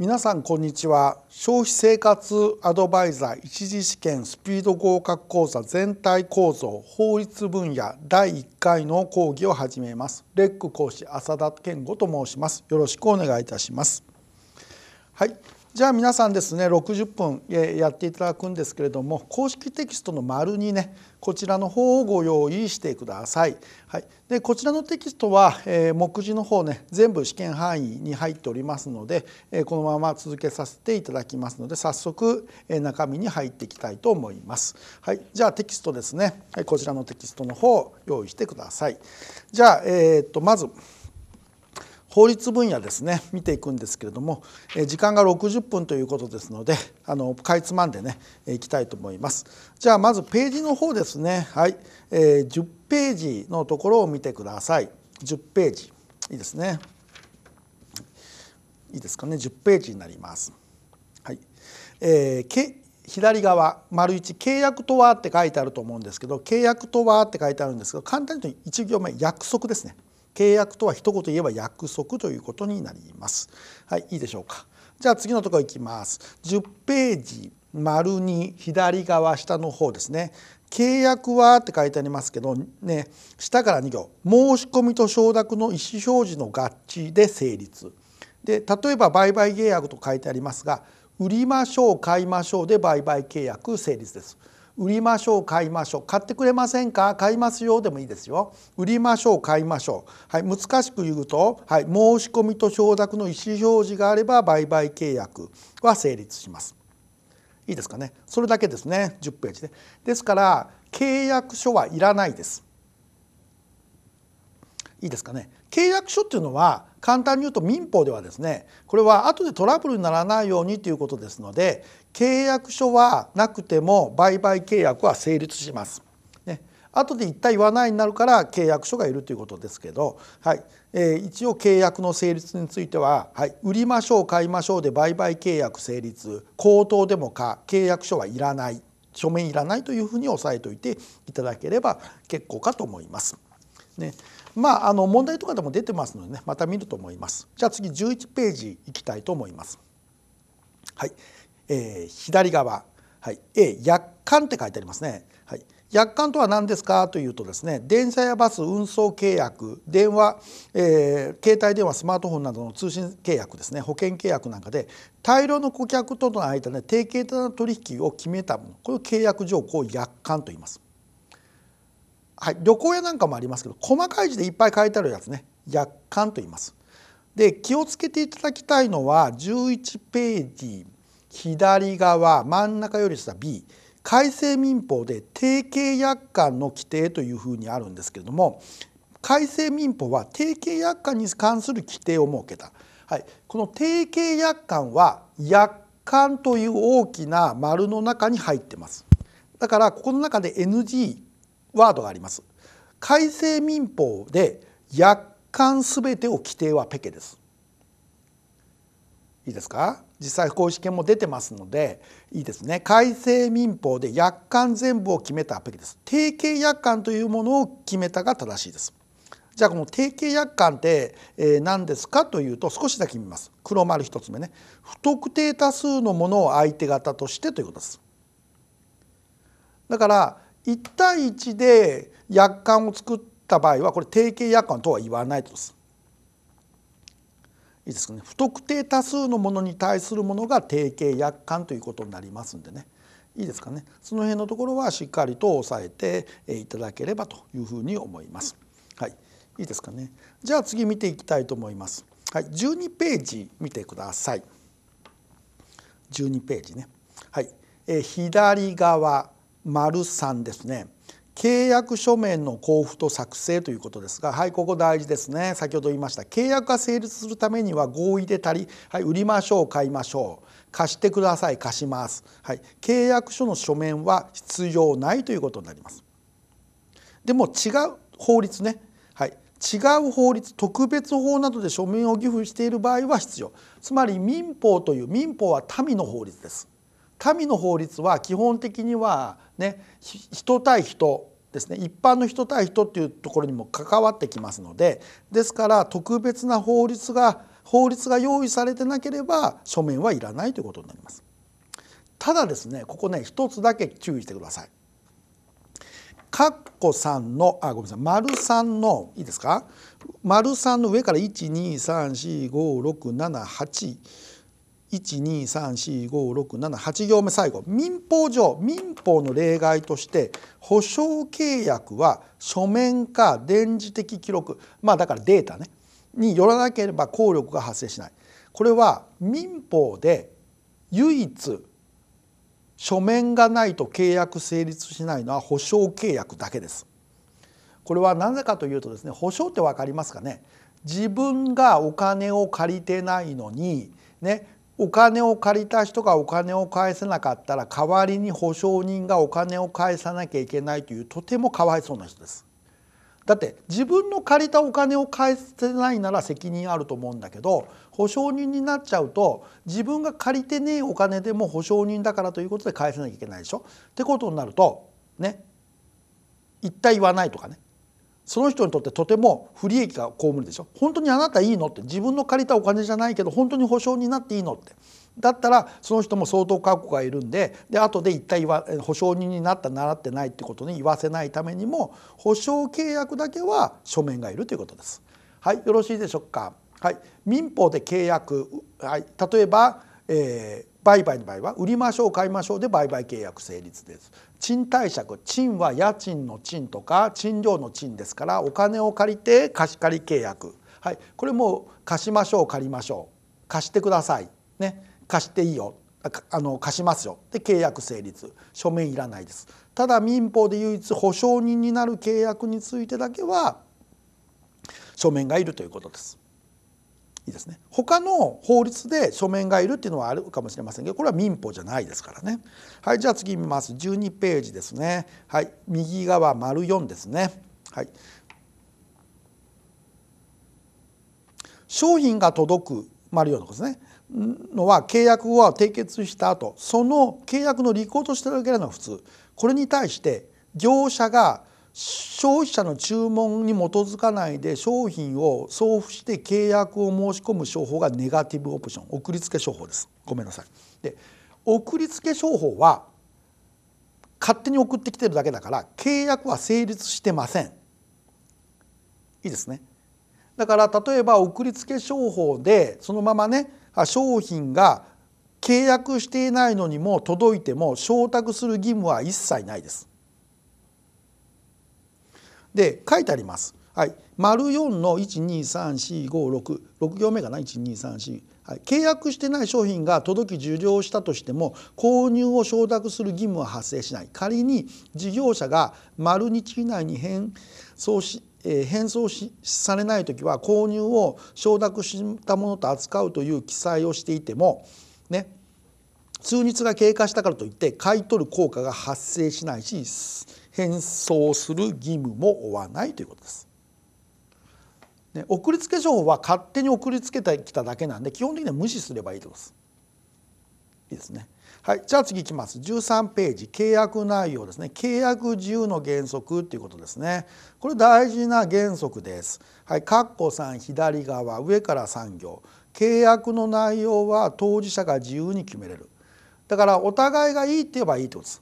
皆さんこんにちは消費生活アドバイザー一次試験スピード合格講座全体構造法律分野第1回の講義を始めますレック講師浅田健吾と申しますよろしくお願いいたしますはいじゃあ皆さんですね60分やっていただくんですけれども公式テキストの丸にねこちらの方をご用意してください。はい、でこちらのテキストは、えー、目次の方ね全部試験範囲に入っておりますので、えー、このまま続けさせていただきますので早速、えー、中身に入っていきたいと思います。はい、じゃあテキストですね、はい、こちらのテキストの方を用意してください。じゃあ、えー、っとまず法律分野ですね見ていくんですけれども時間が60分ということですのであのかいつまんでねいきたいと思いますじゃあまずページの方ですねはい、えー、10ページのところを見てください10ページいいですねいいですかね10ページになりますはい、えー、け左側丸一契約とはって書いてあると思うんですけど契約とはって書いてあるんですけど簡単に言うと1行目約束ですね契約とは一言言えば約束ということになります。はい、いいでしょうか。じゃあ次のところ行きます。10ページ丸2左側下の方ですね。契約はって書いてありますけどね下から2行申し込みと承諾の意思表示の合致で成立で例えば売買契約と書いてありますが売りましょう買いましょうで売買契約成立です売りましょう買いましょう買ってくれませんか買いますよでもいいですよ売りましょう買いましょう、はい、難しく言うと、はい、申し込みと承諾の意思表示があれば売買契約は成立しますいいですかねそれだけですね10ページでですから契約書はいらないですいいですかね契約書っていうのは簡単に言うと民法ではですねこれは後でトラブルにならないようにということですので契約書はなくても売買契約は成立します。ね、後で言った言わないになるから契約書がいるということですけど、はいえー、一応契約の成立については、はい、売りましょう買いましょうで売買契約成立口頭でもか契約書はいらない書面いらないというふうに押さえておいていただければ結構かと思います。ねまあ、あの問題とかでも出てますのでねまた見ると思います。じゃあ次11ページいきたいと思います。はいえー、左側、はい、A 約款って書いてありますね。はい約款とは何ですかというとですね電車やバス運送契約電話、えー、携帯電話スマートフォンなどの通信契約ですね保険契約なんかで大量の顧客との間で定型的な取引を決めたものこれを契約条項約款と言います。はい、旅行屋なんかもありますけど細かい字でいっぱい書いてあるやつね約款と言います。で気をつけていただきたいのは11ページ左側真ん中より下 B 改正民法で定型約款の規定というふうにあるんですけれども改正民法は定型約款に関する規定を設けた、はい、この定型約款は約款という大きな丸の中に入ってますだからここの中で NG ワードがあります改正民法で約款すべてを規定はペケですいいですか実際不公式も出てますのでいいですね改正民法で約款全部を決めたペケです定型約款というものを決めたが正しいですじゃあこの定型約款って何ですかというと少しだけ見ます黒丸一つ目ね不特定多数のものを相手方としてということですだから1対1で約款を作った場合はこれ定型約款とは言わないとです。いいですかね不特定多数のものに対するものが定型約款ということになりますんでねいいですかねその辺のところはしっかりと押さえていただければというふうに思います。はい、いいですかねじゃあ次見ていきたいと思います。はい、12ページ見てください。12ページね。はい、え左側丸三ですね契約書面の交付と作成ということですがはいここ大事ですね先ほど言いました契約が成立するためには合意で足り、はい、売りましょう買いましょう貸してください貸します、はい、契約書の書面は必要ないということになりますでも違う法律ね、はい、違う法律特別法などで書面を寄付している場合は必要つまり民法という民法は民の法律です神の法律は基本的にはね人対人ですね一般の人対人っていうところにも関わってきますのでですから特別な法律が法律が用意されてなければ書面はいらないということになります。ただですねここね一つだけ注意してください。括弧3のあごめんなさい丸3のいいですか丸3の上から1 2 3 4 5 6 7 8 1234567行目最後民法上民法の例外として保証契約は書面か電磁的記録まあだからデータねによらなければ効力が発生しないこれは民法で唯一書面がないと契約成立しないのは保証契約だけです。これはなぜかというとですね保証って分かりますかね自分がお金を借りてないのにねお金を借りた人がお金を返せなかったら代わりに保証人がお金を返さなきゃいけないというとてもかわいそうな人です。だって自分の借りたお金を返せないなら責任あると思うんだけど保証人になっちゃうと自分が借りてねえお金でも保証人だからということで返さなきゃいけないでしょ。ってことになるとね言った言わないとかねその人にとってとても不利益が被るでしょ本当にあなたいいのって自分の借りたお金じゃないけど本当に保証になっていいのってだったらその人も相当覚悟がいるんでで後で一体保証人になった習ってないってことに言わせないためにも保証契約だけは書面がいるということです。はいよろしいでしょうか。はい、民法で契約、はい、例えば、えー売買の場合は売りましょう買いましょうで売買契約成立です賃貸借賃は家賃の賃とか賃料の賃ですからお金を借りて貸し借り契約、はい、これも貸しましょう借りましょう貸してください、ね、貸していいよあの貸しますよで契約成立書面いらないですただ民法で唯一保証人になる契約についてだけは書面がいるということです。いいですね他の法律で書面がいるっていうのはあるかもしれませんけどこれは民法じゃないですからねはいじゃあ次見ます12ページですねはい右側丸4ですねはい商品が届く丸4のことですねのは契約は締結した後その契約の履行としていただけるのは普通これに対して業者が消費者の注文に基づかないで商品を送付して契約を申し込む商法がネガティブオプション送りつけ商法ですごめんなさいで送りつけ商法は勝手に送ってきてるだけだから契約は成立してませんいいですねだから例えば送りつけ商法でそのままね商品が契約していないのにも届いても承諾する義務は一切ないですで書いてあります。はい、丸四の一二三四五六六行目がな1 2 3 4はい、契約してない商品が届き受領したとしても購入を承諾する義務は発生しない仮に事業者が丸日以内に返送しえ返送しされない時は購入を承諾したものと扱うという記載をしていても、ね、数日が経過したからといって買い取る効果が発生しないし返送する義務も負わないということです。ね、送りつけ情報は勝手に送りつけてきただけなんで基本的には無視すればいいということです。いいですね。はい、じゃあ次いきます十三ページ契約内容ですね契約自由の原則ということですねこれ大事な原則です。はい、括弧三左側上から3行契約の内容は当事者が自由に決めれるだからお互いがいいって言えばいいってことです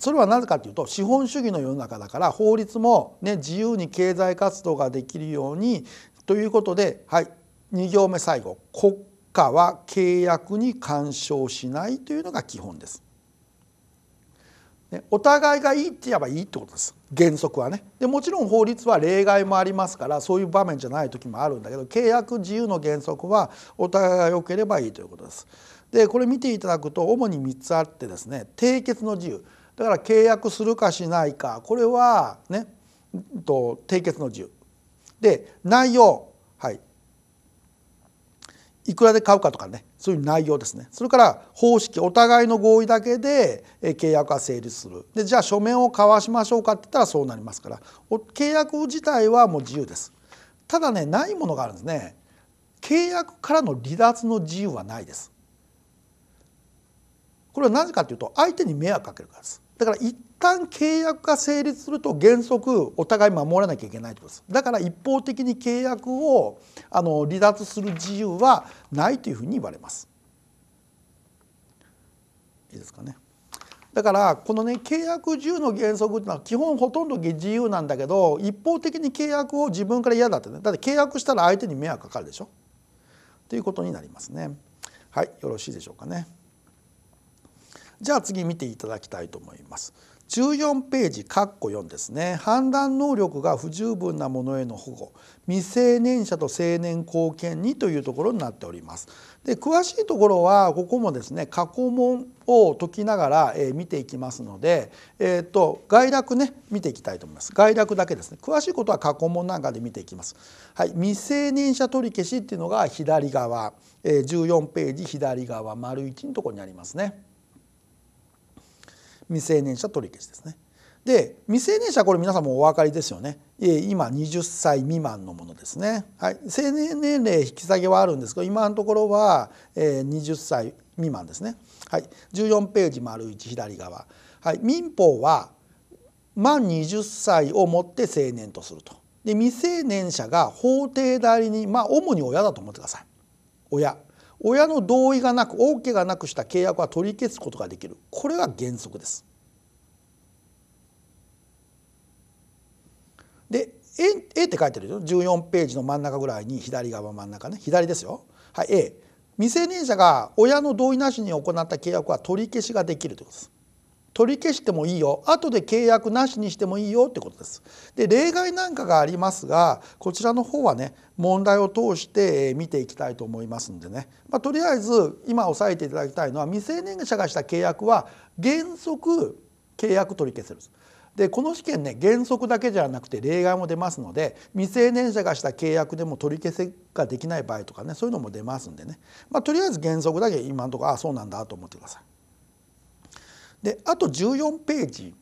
それはなぜかというと資本主義の世の中だから法律も、ね、自由に経済活動ができるようにということで、はい、2行目最後「国家は契約に干渉しない」というのが基本です。ね、お互いがいいって言えばいいってことです原則はねでもちろん法律は例外もありますからそういう場面じゃない時もあるんだけど契約自由の原則はお互いが良ければいいということです。でこれ見ていただくと主に3つあってですね締結の自由だから契約するかしないかこれはねと締結の自由で内容はいいくらで買うかとかねそういう内容ですねそれから方式お互いの合意だけで契約が成立するでじゃあ書面を交わしましょうかって言ったらそうなりますから契約自体はもう自由ですただねないものがあるんですね契約からの離脱の自由はないですこれはなぜかというと相手に迷惑かけるからですだから一旦契約が成立すると原則お互い守らなきゃいけないということですだから一方的に契約をあの離脱する自由はないというふうに言われますいいですかねだからこのね契約自由の原則っていうのは基本ほとんど自由なんだけど一方的に契約を自分から嫌だってねだって契約したら相手に迷惑かかるでしょということになりますねはいよろしいでしょうかね。じゃあ次見ていただきたいと思います。14ページ括弧4ですね判断能力が不十分なものへの保護未成年者と成年後見にというところになっておりますで詳しいところはここもですね過去問を解きながら、え見ていきますので、えーと、概略ね見ていきたいと思います概略だけですね詳しいことは過去問なんかで見ていきます、はい、未成年者取り消しっていうのが左側、えー、14ページ左側丸1のところにありますね未成年者取り消しですね。で未成年者これ皆さんもお分かりですよね今20歳未満のものですね、はい、成年年齢引き下げはあるんですけど今のところは20歳未満ですね、はい、14ページ丸一左側、はい、民法は満20歳をもって成年とするとで未成年者が法定代理人まあ主に親だと思ってください親親の同意がなく OK がなくした契約は取り消すことができるこれが原則です。で A, A って書いてるでしょ14ページの真ん中ぐらいに左側真ん中ね左ですよ。はい、A 未成年者が親の同意なしに行った契約は取り消しができるということです。取り消してもいいよ後で契約なしにしてもいいよってことです。で例外なんかがありますがこちらの方はね問題を通して見ていきたいと思いますんでね、まあ、とりあえず今押さえていただきたいのは未成年者がした契約は原則契約取り消せるでこの試験ね原則だけじゃなくて例外も出ますので未成年者がした契約でも取り消せができない場合とかねそういうのも出ますんでね、まあ、とりあえず原則だけ今のところああそうなんだと思ってください。であと14ページ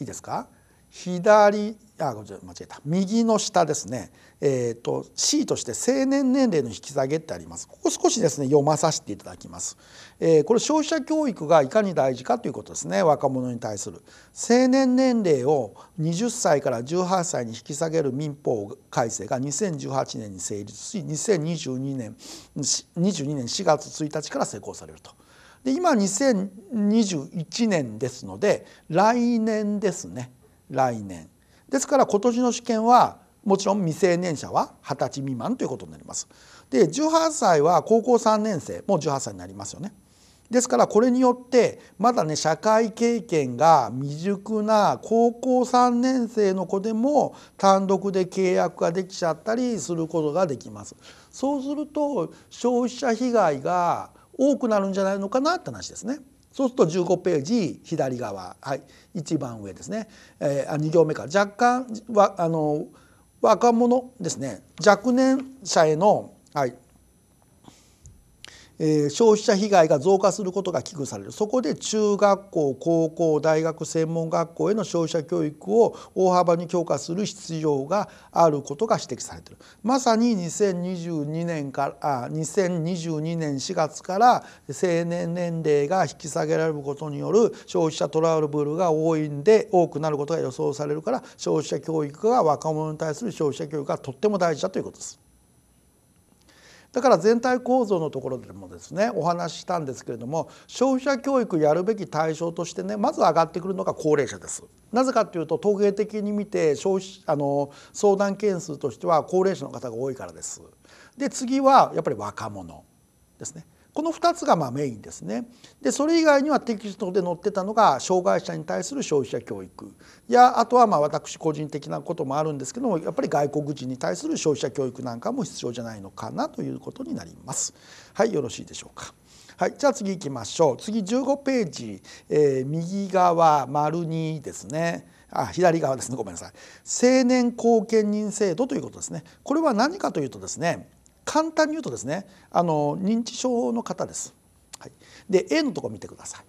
いいですか左あ間違えた右の下ですね、えーと、と C として成年年齢の引き下げってありますここ少しですね読まさせていただきます、えー、これ消費者教育がいかに大事かということですね若者に対する成年年齢を20歳から18歳に引き下げる民法改正が2018年に成立し2022年 ,22 年4月1日から施行されると。で今2021年ですので来年ですね来年ですから今年の試験はもちろん未成年者は二十歳未満ということになります。で18歳は高校3年生もう18歳になりますよね。ですからこれによってまだね社会経験が未熟な高校3年生の子でも単独で契約ができちゃったりすることができます。そうすると消費者被害が多くなるんじゃないのかなって話ですね。そうすると15ページ左側、はい、一番上ですね、えー、2行目から若干わあの若者ですね若年者への、はい、え消費者被害が増加することが危惧されるそこで中学校高校大学専門学校への消費者教育を大幅に強化する必要があることが指摘されているまさに2022年からあ2022年4月から成年年齢が引き下げられることによる消費者トラブルが多いんで多くなることが予想されるから消費者教育が若者に対する消費者教育がとっても大事だということです。だから全体構造のところでもですねお話ししたんですけれども消費者教育やるべき対象としてねまず上がってくるのが高齢者です。なぜかというと統計的に見て消費あの相談件数としては高齢者の方が多いからです。で次はやっぱり若者ですね。この2つがまメインですねでそれ以外にはテキストで載ってたのが障害者に対する消費者教育やあとはまあ私個人的なこともあるんですけどもやっぱり外国人に対する消費者教育なんかも必要じゃないのかなということになります。はいよろしいでしょうか。はい、じゃあ次行きましょう。次15ページ、えー、右側丸2ですね。あ左側ですねごめんなさい成年後見人制度ということですねこれは何かというとですね簡単に言うとですねあの認知症の方です。はい、で A のとこ見てくださ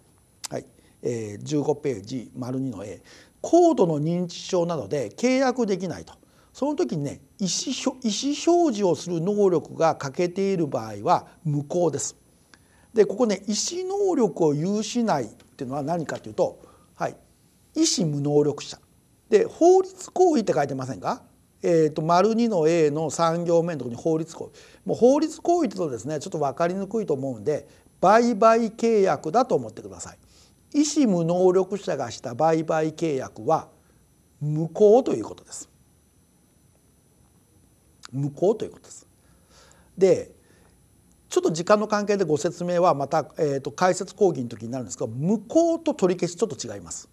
い。はいえー、15ページ丸2の A 高度の認知症などで契約できないとその時にね意思表示をする能力が欠けている場合は無効です。でここね意思能力を有しないっていうのは何かというと、はい、意思無能力者で法律行為って書いてませんかえーと、丸2の A の3行目のところに法律行為もう法律行為ってとですねちょっと分かりにくいと思うんで売買契約だと思ってください。医師無能力者がした売買契約は無効ということです。無効ということです。でちょっと時間の関係でご説明はまた、えーと、解説講義の時になるんですが無効と取り消しちょっと違います。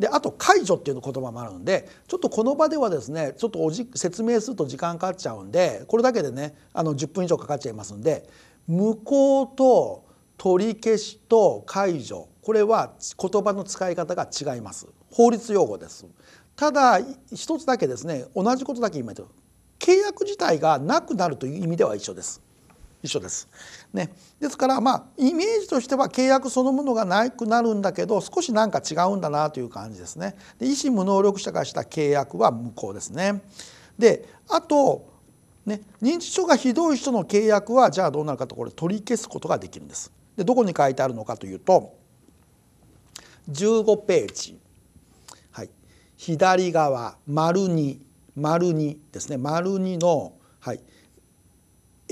であと解除っていうの言葉もあるんでちょっとこの場ではですねちょっとおじ説明すると時間かかっちゃうんでこれだけでねあの10分以上かかっちゃいますんで無効と取り消しと解除これは言葉の使い方が違います法律用語ですただ一つだけですね同じことだけ今言ってる契約自体がなくなるという意味では一緒です一緒です。ね、ですからまあイメージとしては契約そのものがなくなるんだけど少しなんか違うんだなという感じですね。で医師無能力者がした契約は無効ですね。であと、ね、認知症がひどい人の契約はじゃあどうなるかとこれ取り消すことができるんです。でどこに書いてあるのかというと15ページ、はい、左側丸2丸2ですね丸2の、はい「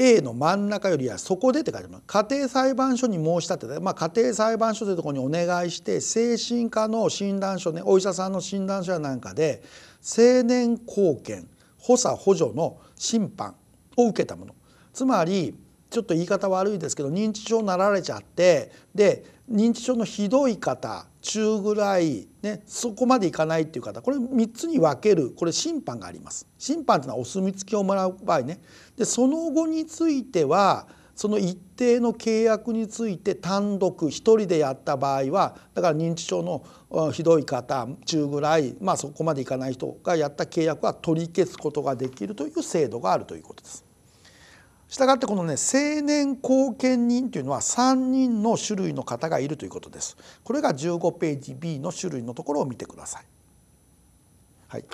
A の真ん中よりはそこでって書いてます家庭裁判所に申し立てて、まあ、家庭裁判所というところにお願いして精神科の診断書ねお医者さんの診断書やなんかで成年後見補佐補助の審判を受けたものつまりちょっと言い方悪いですけど認知症になられちゃってで認知症のひどい方中ぐらい、ね、そこまでいかないっていう方これ3つに分けるこれ審判があります審判っていうのはお墨付きをもらう場合ねでその後についてはその一定の契約について単独1人でやった場合はだから認知症のひどい方中ぐらい、まあ、そこまでいかない人がやった契約は取り消すことができるという制度があるということです。したがってこのね成年後見人というのは3人の種類の方がいるということですこれが15ページ B の種類のところを見てください、はい、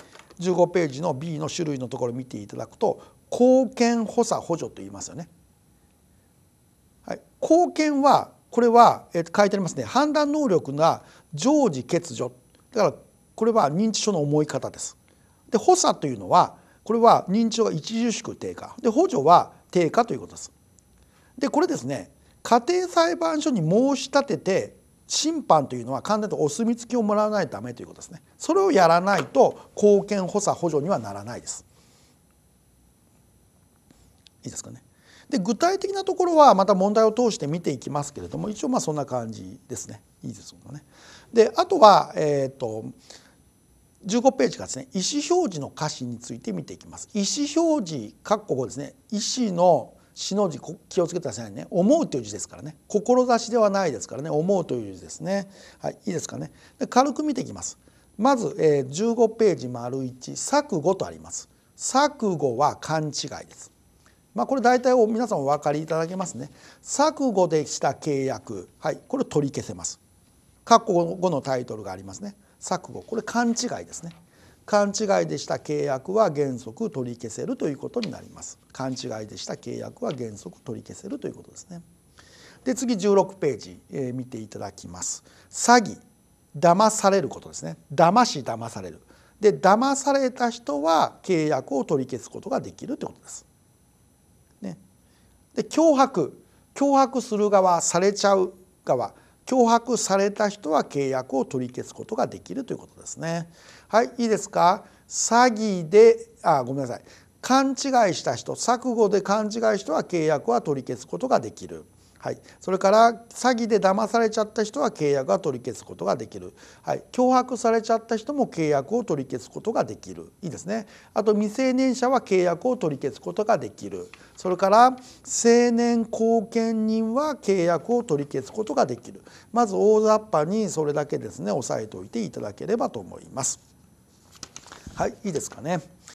15ページの B の種類のところを見ていただくと後見補佐補助と言いますよね、はい、後見はこれは、え書いてありますね判断能力が常時欠如だからこれは認知症の重い方ですで補佐というのはこれは認知症が著しく低下で補助は定価ということです。でこれですね家庭裁判所に申し立てて審判というのは完全にお墨付きをもらわないとダメということですねそれをやらないと貢献補佐補助にはならないですいいですかねで具体的なところはまた問題を通して見ていきますけれども一応まあそんな感じですねいいですもんねであとはえっ、ー、と15ページからですね意思表示の歌詞について見ていきます。意思表示括弧5ですね意思の死の字気をつけてくださいね思うという字ですからね志ではないですからね思うという字ですねはいいいですかねで軽く見ていきますまず、えー、15ページ丸1錯誤とあります錯誤は勘違いですまあこれ大体皆さんお分かりいただけますね錯誤でした契約はいこれ取り消せます括弧5のタイトルがありますね錯誤これ勘違いですね勘違いでした契約は原則取り消せるということになります勘違いでした契約は原則取り消せるということですねで次16ページ、えー、見ていただきます詐欺騙されることですね騙し騙されるで騙された人は契約を取り消すことができるということです。ね、で脅迫脅迫する側されちゃう側脅迫された人は契約を取り消すことができるということですね。はい、いいですか？詐欺で、あ、ごめんなさい。勘違いした人、錯誤で勘違いした人は契約は取り消すことができる。はい、それから詐欺で騙されちゃった人は契約が取り消すことができる、はい、脅迫されちゃった人も契約を取り消すことができるいいですねあと未成年者は契約を取り消すことができるそれから成年後見人は契約を取り消すことができるまず大雑把にそれだけですね押さえておいていただければと思います。はいいいですかね。